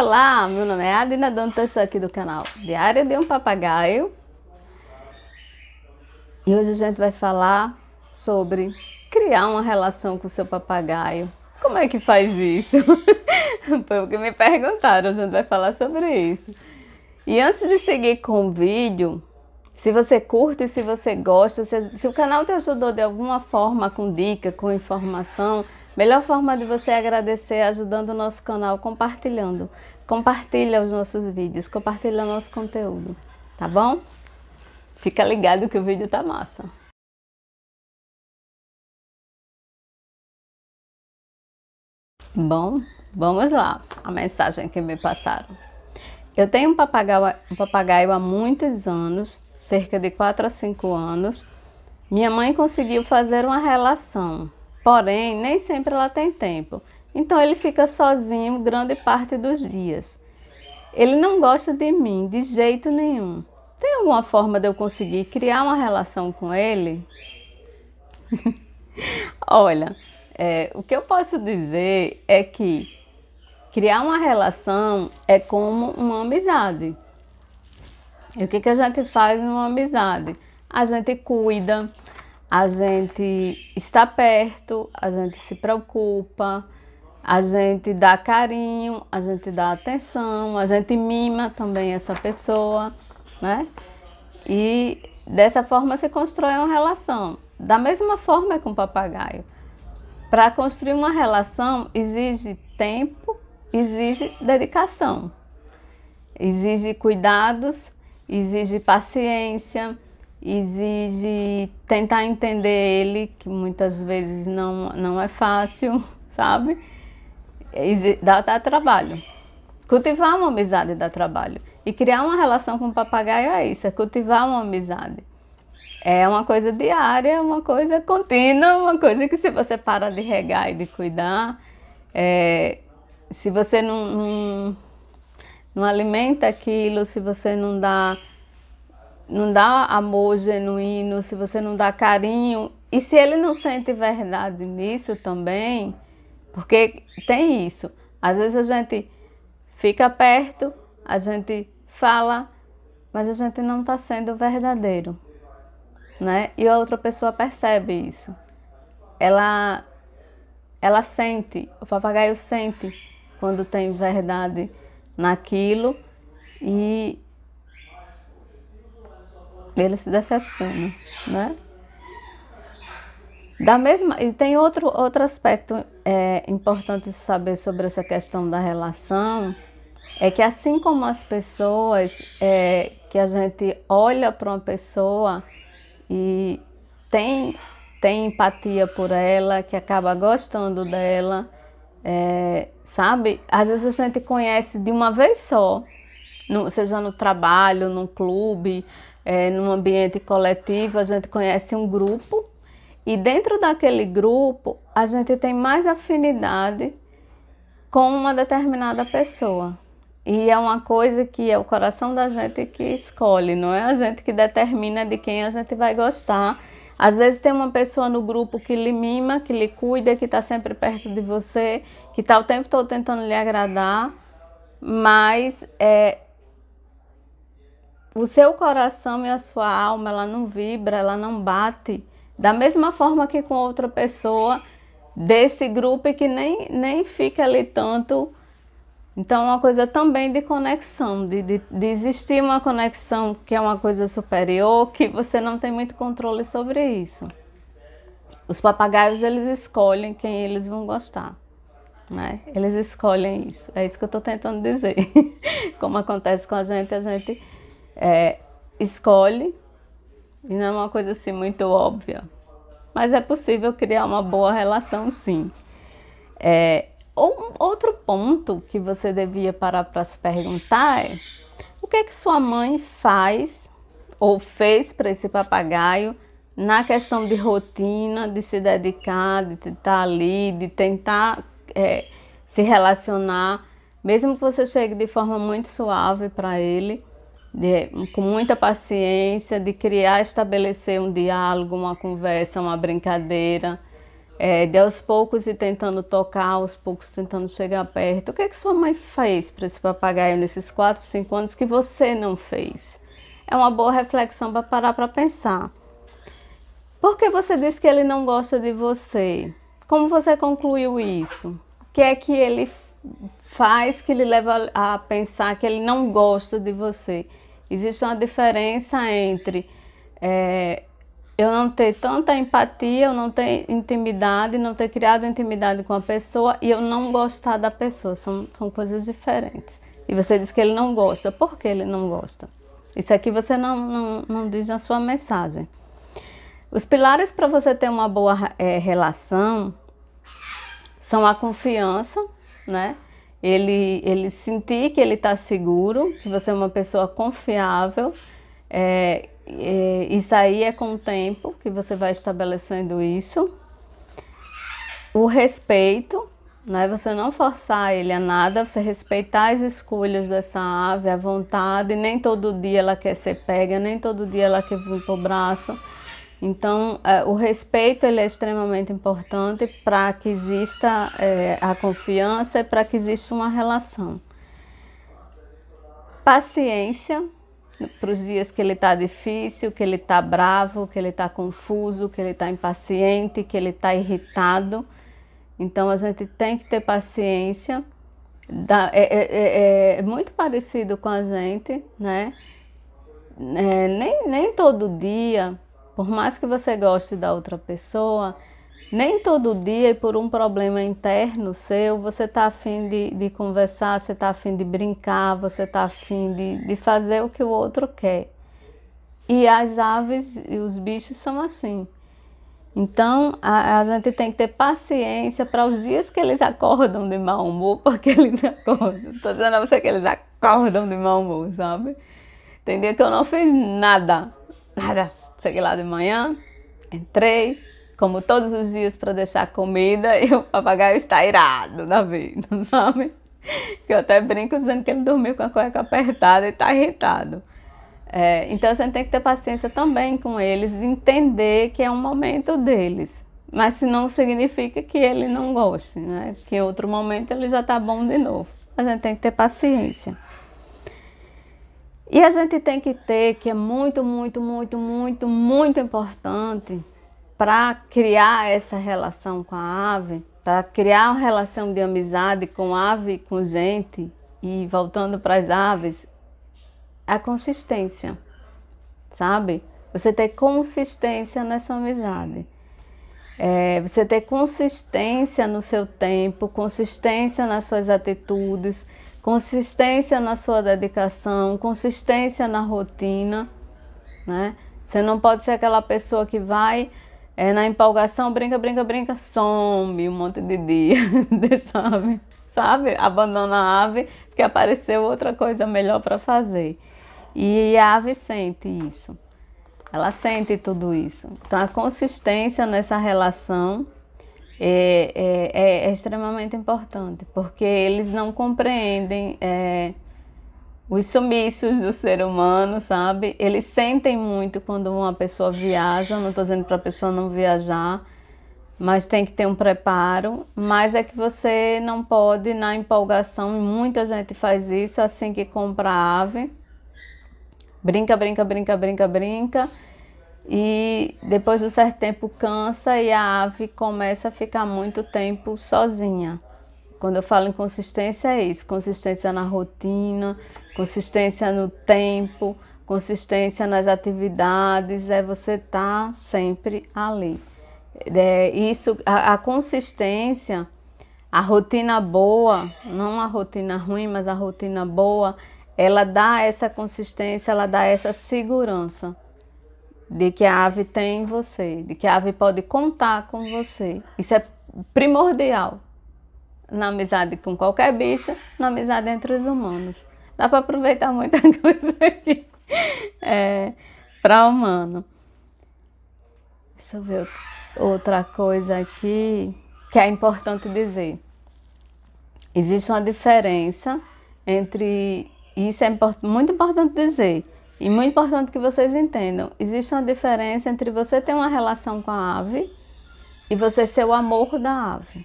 Olá, meu nome é Adina Dantas, aqui do canal Diário de um Papagaio. E hoje a gente vai falar sobre criar uma relação com o seu papagaio. Como é que faz isso? Foi o que me perguntaram, a gente vai falar sobre isso. E antes de seguir com o vídeo, se você curte, se você gosta, se, se o canal te ajudou de alguma forma com dica, com informação, Melhor forma de você agradecer é ajudando o nosso canal compartilhando. Compartilha os nossos vídeos, compartilha nosso conteúdo, tá bom? Fica ligado que o vídeo tá massa. Bom, vamos lá. A mensagem que me passaram. Eu tenho um papagaio, um papagaio, há muitos anos, cerca de 4 a 5 anos. Minha mãe conseguiu fazer uma relação Porém, nem sempre ela tem tempo. Então ele fica sozinho grande parte dos dias. Ele não gosta de mim de jeito nenhum. Tem alguma forma de eu conseguir criar uma relação com ele? Olha, é, o que eu posso dizer é que criar uma relação é como uma amizade. E o que, que a gente faz numa amizade? A gente cuida, a gente está perto, a gente se preocupa, a gente dá carinho, a gente dá atenção, a gente mima também essa pessoa, né? E dessa forma se constrói uma relação. Da mesma forma é com o papagaio. Para construir uma relação exige tempo, exige dedicação, exige cuidados, exige paciência exige tentar entender ele, que muitas vezes não, não é fácil, sabe? dá, dá trabalho. Cultivar uma amizade dá trabalho. E criar uma relação com o papagaio é isso, é cultivar uma amizade. É uma coisa diária, é uma coisa contínua, uma coisa que se você para de regar e de cuidar, é, se você não, não, não alimenta aquilo, se você não dá não dá amor genuíno, se você não dá carinho, e se ele não sente verdade nisso também, porque tem isso. Às vezes a gente fica perto, a gente fala, mas a gente não está sendo verdadeiro, né? E a outra pessoa percebe isso. Ela, ela sente, o papagaio sente quando tem verdade naquilo e ele se decepciona, né? Da mesma, e tem outro, outro aspecto é, importante saber sobre essa questão da relação, é que assim como as pessoas é, que a gente olha para uma pessoa e tem, tem empatia por ela, que acaba gostando dela, é, sabe? Às vezes a gente conhece de uma vez só, no, seja no trabalho, num clube, é, num ambiente coletivo, a gente conhece um grupo e dentro daquele grupo a gente tem mais afinidade com uma determinada pessoa. E é uma coisa que é o coração da gente que escolhe, não é a gente que determina de quem a gente vai gostar. Às vezes tem uma pessoa no grupo que lhe mima, que lhe cuida, que está sempre perto de você, que está o tempo todo tentando lhe agradar, mas é, o seu coração e a sua alma, ela não vibra, ela não bate da mesma forma que com outra pessoa desse grupo e que nem, nem fica ali tanto. Então, uma coisa também de conexão, de, de, de existir uma conexão que é uma coisa superior, que você não tem muito controle sobre isso. Os papagaios, eles escolhem quem eles vão gostar. Né? Eles escolhem isso. É isso que eu estou tentando dizer. Como acontece com a gente, a gente é, escolhe, e não é uma coisa assim muito óbvia, mas é possível criar uma boa relação sim. É, um, outro ponto que você devia parar para se perguntar é o que é que sua mãe faz ou fez para esse papagaio na questão de rotina, de se dedicar, de estar ali, de tentar é, se relacionar, mesmo que você chegue de forma muito suave para ele de, com muita paciência, de criar, estabelecer um diálogo, uma conversa, uma brincadeira, é, de aos poucos e tentando tocar, aos poucos tentando chegar perto. O que é que sua mãe fez para esse papagaio nesses 4, 5 anos que você não fez? É uma boa reflexão para parar para pensar. Por que você disse que ele não gosta de você? Como você concluiu isso? O que é que ele faz que lhe leva a pensar que ele não gosta de você. Existe uma diferença entre é, eu não ter tanta empatia, eu não ter intimidade, não ter criado intimidade com a pessoa e eu não gostar da pessoa. São, são coisas diferentes. E você diz que ele não gosta. Por que ele não gosta? Isso aqui você não, não, não diz na sua mensagem. Os pilares para você ter uma boa é, relação são a confiança, né? ele, ele sentir que ele está seguro, que você é uma pessoa confiável. É, é, isso aí é com o tempo que você vai estabelecendo isso. O respeito, né? Você não forçar ele a nada, você respeitar as escolhas dessa ave, a vontade. Nem todo dia ela quer ser pega, nem todo dia ela quer vir pro braço. Então, é, o respeito ele é extremamente importante para que exista é, a confiança e para que exista uma relação. Paciência para os dias que ele está difícil, que ele está bravo, que ele está confuso, que ele está impaciente, que ele está irritado. Então, a gente tem que ter paciência. É, é, é, é muito parecido com a gente, né? É, nem, nem todo dia por mais que você goste da outra pessoa, nem todo dia e por um problema interno seu, você está afim de, de conversar, você está afim de brincar, você está afim de, de fazer o que o outro quer. E as aves e os bichos são assim. Então a, a gente tem que ter paciência para os dias que eles acordam de mau humor, porque eles acordam. Estou dizendo a você que eles acordam de mau humor, sabe? Tem dia que eu não fiz nada, nada cheguei lá de manhã, entrei, como todos os dias para deixar comida, e o papagaio está irado na vida, sabe? Que eu até brinco dizendo que ele dormiu com a cueca apertada e está irritado. É, então a gente tem que ter paciência também com eles, entender que é um momento deles. Mas se não significa que ele não goste, né? Que em outro momento ele já está bom de novo. A gente tem que ter paciência. E a gente tem que ter, que é muito, muito, muito, muito, muito importante para criar essa relação com a ave, para criar uma relação de amizade com a ave, com gente, e voltando para as aves, a consistência, sabe? Você ter consistência nessa amizade. É, você ter consistência no seu tempo, consistência nas suas atitudes, consistência na sua dedicação, consistência na rotina, né? Você não pode ser aquela pessoa que vai é, na empolgação, brinca, brinca, brinca, some um monte de dia, sabe? Sabe? Abandona a ave porque apareceu outra coisa melhor para fazer. E a ave sente isso. Ela sente tudo isso. Então a consistência nessa relação é, é, é, é extremamente importante, porque eles não compreendem é, os sumiços do ser humano, sabe? Eles sentem muito quando uma pessoa viaja, não estou dizendo para a pessoa não viajar, mas tem que ter um preparo. Mas é que você não pode, na empolgação, e muita gente faz isso assim que compra a ave. Brinca, brinca, brinca, brinca, brinca e depois de um certo tempo cansa e a ave começa a ficar muito tempo sozinha. Quando eu falo em consistência é isso, consistência na rotina, consistência no tempo, consistência nas atividades, é você estar tá sempre ali. É, isso, a, a consistência, a rotina boa, não a rotina ruim, mas a rotina boa, ela dá essa consistência, ela dá essa segurança de que a ave tem em você, de que a ave pode contar com você. Isso é primordial na amizade com qualquer bicho, na amizade entre os humanos. Dá para aproveitar muita coisa aqui é, para humano. Deixa eu ver outra coisa aqui que é importante dizer. Existe uma diferença entre. Isso é muito importante dizer e muito importante que vocês entendam, existe uma diferença entre você ter uma relação com a ave e você ser o amor da ave.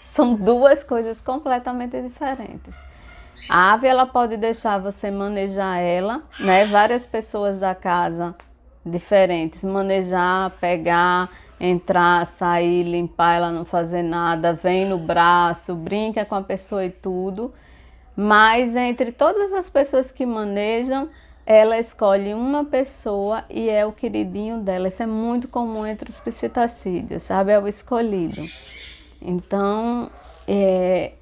São duas coisas completamente diferentes. A ave ela pode deixar você manejar ela, né? Várias pessoas da casa diferentes, manejar, pegar, entrar, sair, limpar, ela não fazer nada, vem no braço, brinca com a pessoa e tudo. Mas entre todas as pessoas que manejam, ela escolhe uma pessoa e é o queridinho dela. Isso é muito comum entre os psitacídeos, sabe? É o escolhido. Então, é...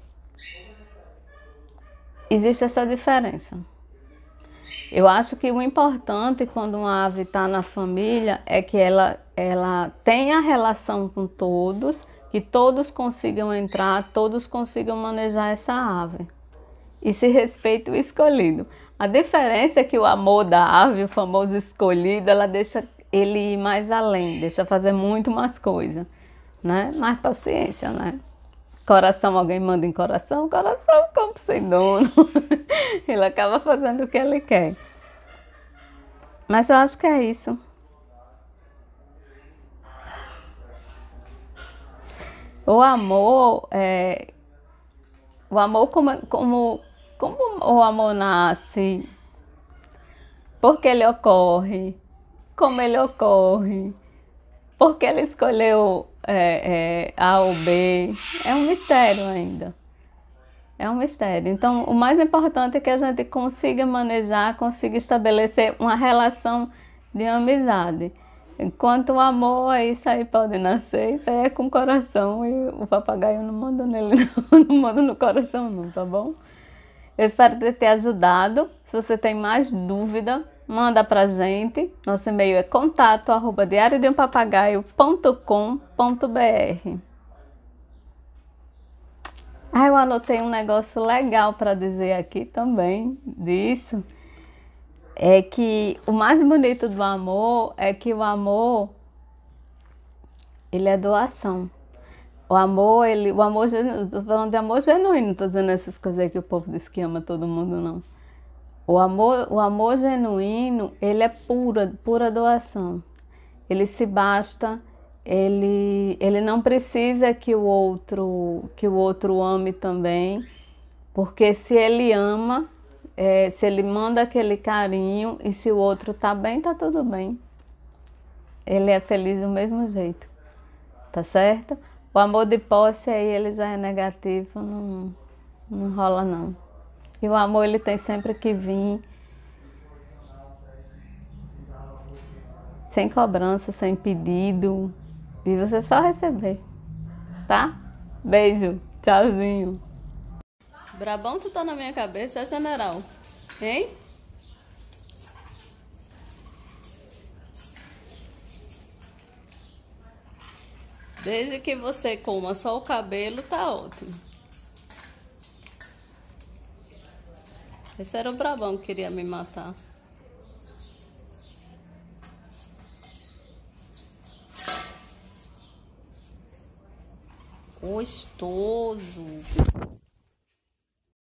existe essa diferença. Eu acho que o importante quando uma ave está na família é que ela, ela tenha relação com todos, que todos consigam entrar, todos consigam manejar essa ave e se respeite o escolhido. A diferença é que o amor da ave, o famoso escolhido, ela deixa ele ir mais além, deixa fazer muito mais coisa, né? Mais paciência, né? Coração, alguém manda em coração? Coração, como sem dono. ele acaba fazendo o que ele quer. Mas eu acho que é isso. O amor, é, o amor como, como como o amor nasce? Por que ele ocorre? Como ele ocorre? Por que ele escolheu é, é, A ou B? É um mistério ainda. É um mistério. Então, o mais importante é que a gente consiga manejar, consiga estabelecer uma relação de amizade. Enquanto o amor, isso aí pode nascer, isso aí é com o coração. E o papagaio não manda nele, não, não manda no coração, não, tá bom? Eu espero ter te ajudado. Se você tem mais dúvida, manda pra gente. Nosso e-mail é contato arroba papagaio.com.br. Ah, eu anotei um negócio legal para dizer aqui também disso. É que o mais bonito do amor é que o amor ele é doação. O amor, ele, o amor genuíno, falando de amor genuíno, não tô dizendo essas coisas aí que o povo diz que ama todo mundo, não. O amor, o amor genuíno, ele é pura, pura doação. Ele se basta, ele, ele não precisa que o outro, que o outro ame também, porque se ele ama, é, se ele manda aquele carinho e se o outro tá bem, tá tudo bem. Ele é feliz do mesmo jeito, tá certo? O amor de posse aí ele já é negativo, não, não rola não. E o amor ele tem sempre que vir sem cobrança, sem pedido, e você só receber, tá? Beijo, tchauzinho. Brabão tu tá na minha cabeça, é general, hein? Desde que você coma só o cabelo, tá ótimo. Esse era o brabão que queria me matar. Gostoso.